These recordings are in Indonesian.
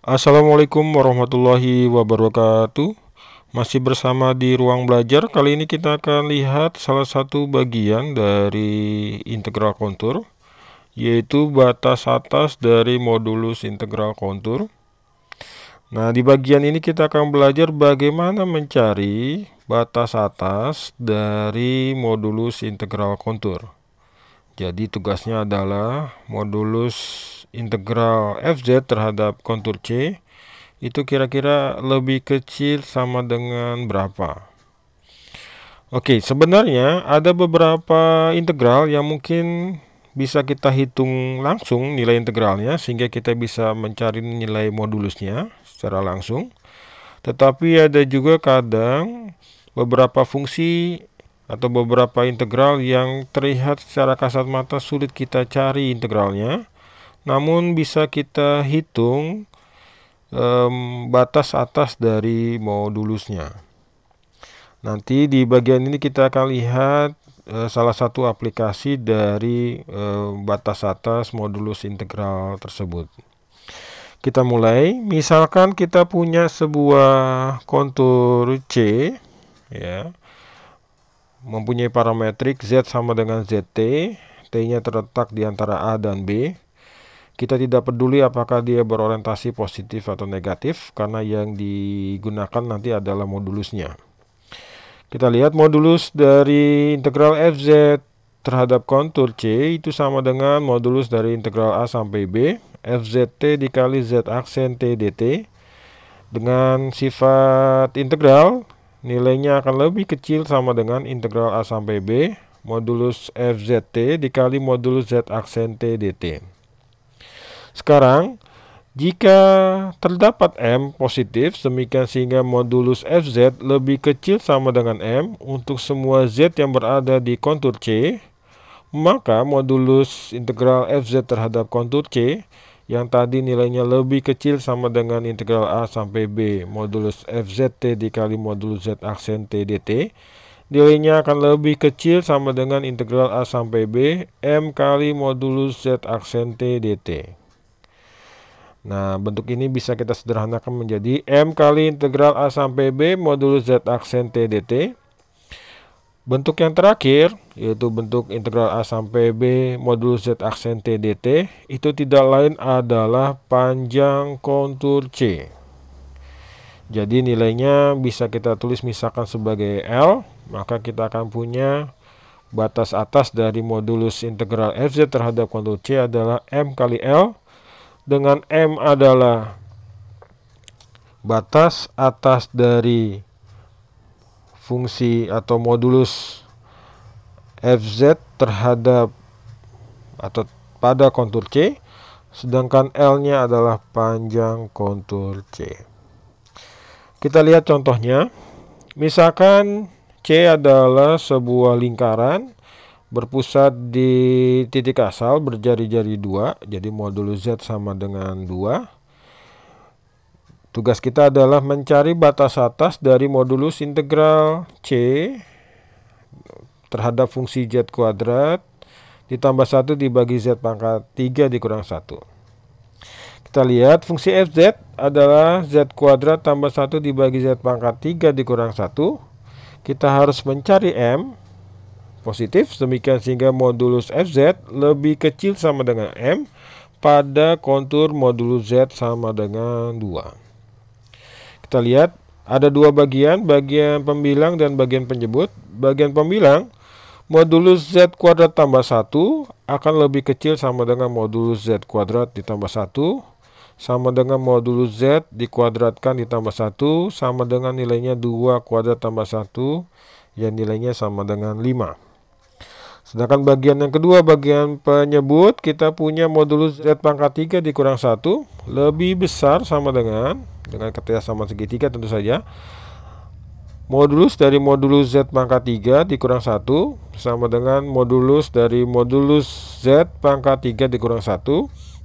Assalamualaikum warahmatullahi wabarakatuh Masih bersama di ruang belajar Kali ini kita akan lihat salah satu bagian dari integral kontur Yaitu batas atas dari modulus integral kontur Nah di bagian ini kita akan belajar bagaimana mencari batas atas dari modulus integral kontur Jadi tugasnya adalah modulus integral fz terhadap kontur C itu kira-kira lebih kecil sama dengan berapa? Oke, sebenarnya ada beberapa integral yang mungkin bisa kita hitung langsung nilai integralnya sehingga kita bisa mencari nilai modulusnya secara langsung. Tetapi ada juga kadang beberapa fungsi atau beberapa integral yang terlihat secara kasat mata sulit kita cari integralnya namun bisa kita hitung um, batas atas dari modulusnya. Nanti di bagian ini kita akan lihat uh, salah satu aplikasi dari uh, batas atas modulus integral tersebut. Kita mulai, misalkan kita punya sebuah kontur C ya. Mempunyai parametrik Z sama dengan ZT, T-nya terletak di antara A dan B kita tidak peduli apakah dia berorientasi positif atau negatif karena yang digunakan nanti adalah modulusnya. Kita lihat modulus dari integral fz terhadap kontur C itu sama dengan modulus dari integral A sampai B fzt dikali z aksen t dt dengan sifat integral nilainya akan lebih kecil sama dengan integral A sampai B modulus fzt dikali modulus z aksen t dt. Sekarang, jika terdapat M positif, demikian sehingga modulus Fz lebih kecil sama dengan M untuk semua Z yang berada di kontur C, maka modulus integral Fz terhadap kontur C yang tadi nilainya lebih kecil sama dengan integral A sampai B modulus FZT dikali modulus Z aksen T dt nilainya akan lebih kecil sama dengan integral A sampai B M kali modulus Z aksen T dt Nah, bentuk ini bisa kita sederhanakan menjadi M kali integral A sampai B modulus Z aksen T dt. Bentuk yang terakhir, yaitu bentuk integral A sampai B modulus Z aksen T dt, itu tidak lain adalah panjang kontur C. Jadi nilainya bisa kita tulis misalkan sebagai L, maka kita akan punya batas atas dari modulus integral fz terhadap kontur C adalah M kali L dengan M adalah batas atas dari fungsi atau modulus fz terhadap atau pada kontur C sedangkan L-nya adalah panjang kontur C. Kita lihat contohnya. Misalkan C adalah sebuah lingkaran berpusat di titik asal berjari-jari dua jadi modulus Z sama dengan dua. tugas kita adalah mencari batas atas dari modulus integral C terhadap fungsi Z kuadrat ditambah satu dibagi Z pangkat 3 dikurang satu. kita lihat fungsi fz adalah z kuadrat tambah satu dibagi z pangkat 3 dikurang satu. Kita harus mencari m positif demikian sehingga modulus fz lebih kecil sama dengan m pada kontur modulus z sama dengan 2. Kita lihat ada dua bagian, bagian pembilang dan bagian penyebut. Bagian pembilang modulus z kuadrat tambah 1 akan lebih kecil sama dengan modulus z kuadrat ditambah 1 sama dengan modulus z dikuadratkan ditambah 1 sama dengan nilainya 2 kuadrat tambah 1 yang nilainya sama dengan 5. Sedangkan bagian yang kedua, bagian penyebut, kita punya modulus Z pangkat 3 dikurang 1, lebih besar sama dengan, dengan ketiga sama segitiga tentu saja. Modulus dari modulus Z pangkat 3 dikurang 1, sama dengan modulus dari modulus Z pangkat 3 dikurang 1,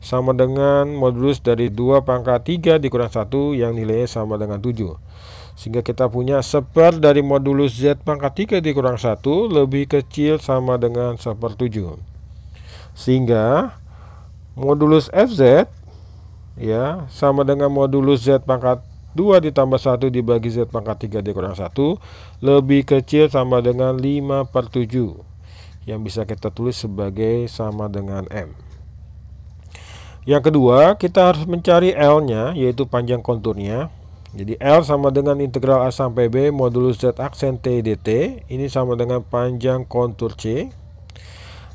sama dengan modulus dari 2 pangkat 3 dikurang 1 yang nilainya sama dengan 7 sehingga kita punya seper dari modulus z pangkat 3 dikurang 1 lebih kecil sama dengan seper 7 sehingga modulus fz ya sama dengan modulus z pangkat 2 ditambah 1 dibagi z pangkat 3 dikurang 1 lebih kecil sama dengan 5 per 7 yang bisa kita tulis sebagai sama dengan M yang kedua kita harus mencari L nya yaitu panjang konturnya jadi L sama dengan integral A sampai B modulus Z aksen T dt. Ini sama dengan panjang kontur C.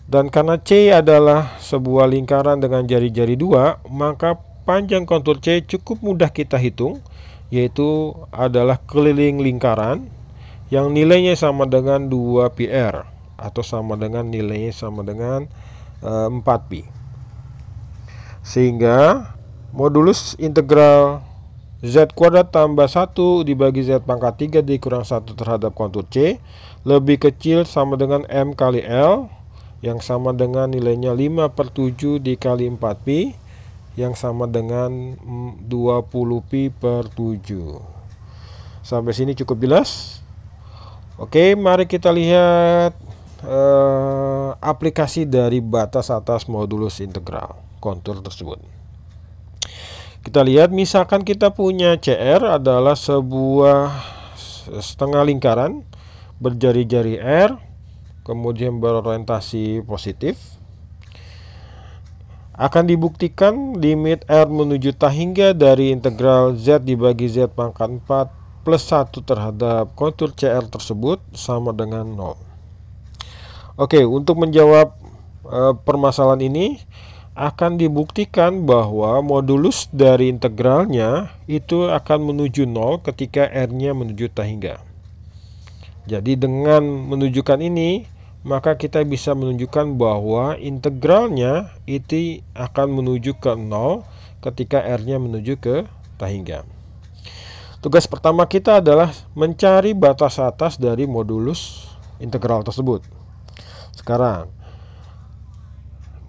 Dan karena C adalah sebuah lingkaran dengan jari-jari dua, maka panjang kontur C cukup mudah kita hitung, yaitu adalah keliling lingkaran yang nilainya sama dengan 2 PR atau sama dengan nilainya sama dengan e, eh, 4 pi. Sehingga modulus integral Z kuadrat tambah 1 dibagi Z pangkat 3 dikurang 1 terhadap kontur C lebih kecil sama dengan M kali L yang sama dengan nilainya 5 per 7 dikali 4pi yang sama dengan 20pi per 7 sampai sini cukup jelas Oke mari kita lihat eh, aplikasi dari batas atas modulus integral kontur tersebut kita lihat misalkan kita punya CR adalah sebuah setengah lingkaran berjari-jari R kemudian berorientasi positif akan dibuktikan limit R menuju tak hingga dari integral Z dibagi Z pangkat 4 plus 1 terhadap kontur CR tersebut sama dengan 0. Oke, untuk menjawab e, permasalahan ini, akan dibuktikan bahwa modulus dari integralnya itu akan menuju nol ketika R-nya menuju tak hingga. Jadi dengan menunjukkan ini, maka kita bisa menunjukkan bahwa integralnya itu akan menuju ke nol ketika R-nya menuju ke tak hingga. Tugas pertama kita adalah mencari batas atas dari modulus integral tersebut. Sekarang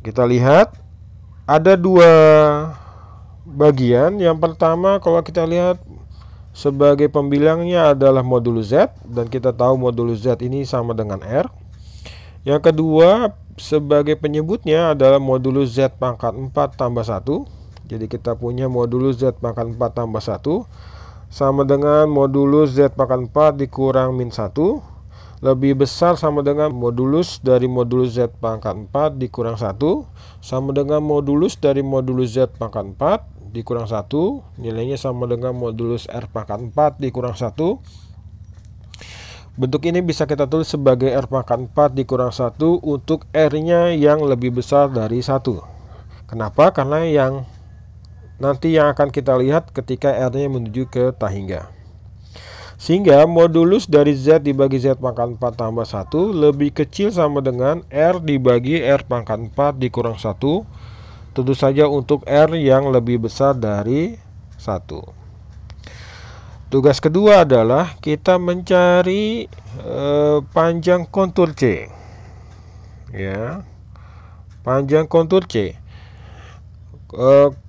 kita lihat ada dua bagian. Yang pertama kalau kita lihat sebagai pembilangnya adalah modulus Z dan kita tahu modulus Z ini sama dengan R. Yang kedua sebagai penyebutnya adalah modulus Z pangkat 4 tambah 1. Jadi kita punya modulus Z pangkat 4 tambah 1 sama dengan modulus Z pangkat 4 dikurang min 1 lebih besar sama dengan modulus dari modulus Z pangkat 4 dikurang 1 sama dengan modulus dari modulus Z pangkat 4 dikurang 1 nilainya sama dengan modulus R pangkat 4 dikurang 1 Bentuk ini bisa kita tulis sebagai R pangkat 4 dikurang 1 untuk R-nya yang lebih besar dari 1. Kenapa? Karena yang nanti yang akan kita lihat ketika R-nya menuju ke tahingga. Sehingga modulus dari Z dibagi Z pangkat 4 tambah 1 lebih kecil sama dengan R dibagi R pangkat 4 dikurang 1. Tentu saja untuk R yang lebih besar dari 1. Tugas kedua adalah kita mencari eh, panjang kontur C. Ya. Panjang kontur C. Eh,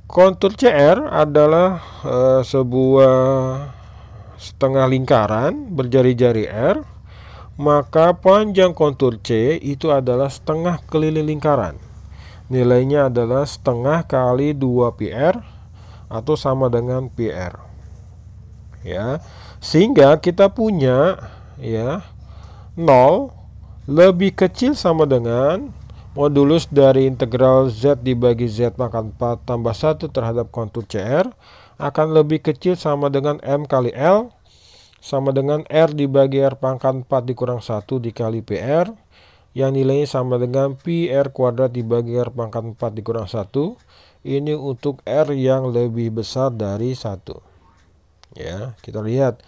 kontur CR adalah eh, sebuah setengah lingkaran berjari-jari R, maka panjang kontur C itu adalah setengah keliling lingkaran. Nilainya adalah setengah kali 2 PR atau sama dengan PR. Ya, sehingga kita punya ya 0 lebih kecil sama dengan modulus dari integral Z dibagi Z pangkat 4 tambah 1 terhadap kontur CR akan lebih kecil sama dengan M kali L sama dengan R dibagi R pangkat 4 dikurang 1 dikali PR yang nilainya sama dengan pi R kuadrat dibagi R pangkat 4 dikurang 1 ini untuk R yang lebih besar dari 1 ya kita lihat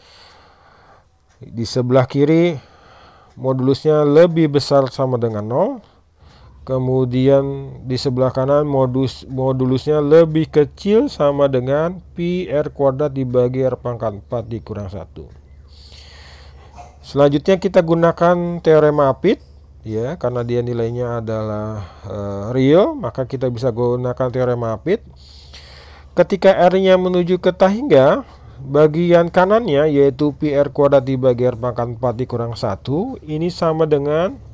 di sebelah kiri modulusnya lebih besar sama dengan 0 kemudian di sebelah kanan modus modulusnya lebih kecil sama dengan pi r kuadrat dibagi r pangkat 4 dikurang 1 selanjutnya kita gunakan teorema apit ya karena dia nilainya adalah e, real maka kita bisa gunakan teorema apit ketika r nya menuju ke tahingga bagian kanannya yaitu pi r kuadrat dibagi r pangkat 4 dikurang 1 ini sama dengan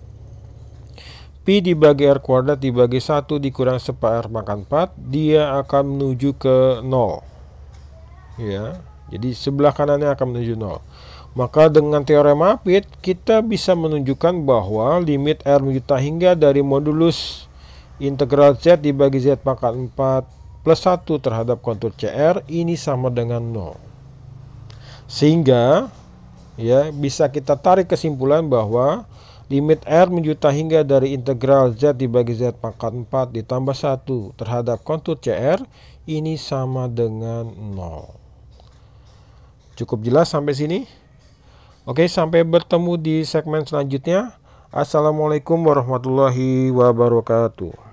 Pi dibagi R kuadrat dibagi 1 dikurang r makan 4, dia akan menuju ke 0. Ya, jadi sebelah kanannya akan menuju 0. Maka dengan teorema apit kita bisa menunjukkan bahwa limit R juta hingga dari modulus integral Z dibagi Z makan 4 plus 1 terhadap kontur CR ini sama dengan 0. Sehingga, ya bisa kita tarik kesimpulan bahwa Limit R menjuta hingga dari integral Z dibagi Z pangkat 4 ditambah 1 terhadap kontur CR ini sama dengan 0. Cukup jelas sampai sini? Oke, sampai bertemu di segmen selanjutnya. Assalamualaikum warahmatullahi wabarakatuh.